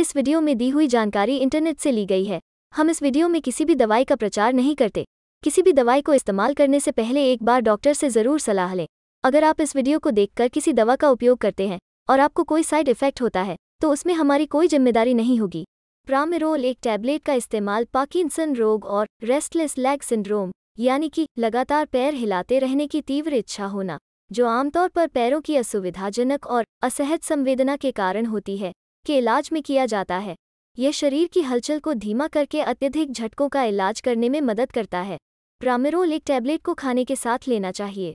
इस वीडियो में दी हुई जानकारी इंटरनेट से ली गई है हम इस वीडियो में किसी भी दवाई का प्रचार नहीं करते किसी भी दवाई को इस्तेमाल करने से पहले एक बार डॉक्टर से ज़रूर सलाह लें अगर आप इस वीडियो को देखकर किसी दवा का उपयोग करते हैं और आपको कोई साइड इफेक्ट होता है तो उसमें हमारी कोई जिम्मेदारी नहीं होगी प्रामेरोल एक टैबलेट का इस्तेमाल पाकिंसन रोग और रेस्टलेस लेग सिंड्रोम यानी कि लगातार पैर हिलाते रहने की तीव्र इच्छा होना जो आमतौर पर पैरों की असुविधाजनक और असहज संवेदना के कारण होती है के इलाज में किया जाता है यह शरीर की हलचल को धीमा करके अत्यधिक झटकों का इलाज करने में मदद करता है प्रामेरोल एक टैबलेट को खाने के साथ लेना चाहिए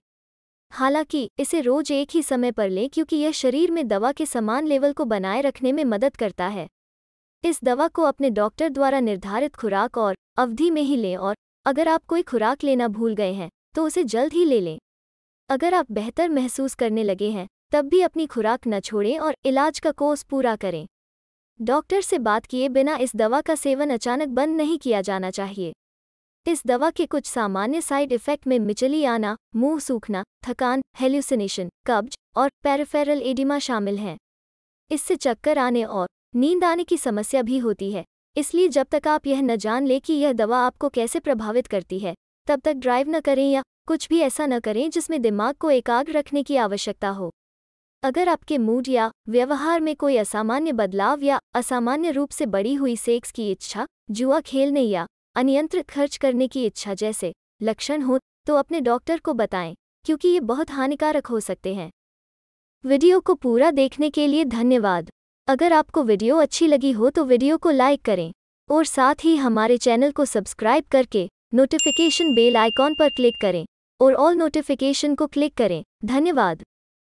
हालांकि इसे रोज एक ही समय पर लें क्योंकि यह शरीर में दवा के समान लेवल को बनाए रखने में मदद करता है इस दवा को अपने डॉक्टर द्वारा निर्धारित खुराक और अवधि में ही लें और अगर आप कोई खुराक लेना भूल गए हैं तो उसे जल्द ही ले लें अगर आप बेहतर महसूस करने लगे हैं तब भी अपनी खुराक न छोड़ें और इलाज का कोर्स पूरा करें डॉक्टर से बात किए बिना इस दवा का सेवन अचानक बंद नहीं किया जाना चाहिए इस दवा के कुछ सामान्य साइड इफेक्ट में मिचली आना मुंह सूखना थकान हेल्यूसिनेशन कब्ज और पेरिफेरल एडिमा शामिल हैं इससे चक्कर आने और नींद आने की समस्या भी होती है इसलिए जब तक आप यह न जान लें कि यह दवा आपको कैसे प्रभावित करती है तब तक ड्राइव न करें या कुछ भी ऐसा न करें जिसमें दिमाग को एकाग्र रखने की आवश्यकता हो अगर आपके मूड या व्यवहार में कोई असामान्य बदलाव या असामान्य रूप से बड़ी हुई सेक्स की इच्छा जुआ खेलने या अनियंत्रित खर्च करने की इच्छा जैसे लक्षण हो तो अपने डॉक्टर को बताएं क्योंकि ये बहुत हानिकारक हो सकते हैं वीडियो को पूरा देखने के लिए धन्यवाद अगर आपको वीडियो अच्छी लगी हो तो वीडियो को लाइक करें और साथ ही हमारे चैनल को सब्सक्राइब करके नोटिफिकेशन बेल आइकॉन पर क्लिक करें और ऑल नोटिफिकेशन को क्लिक करें धन्यवाद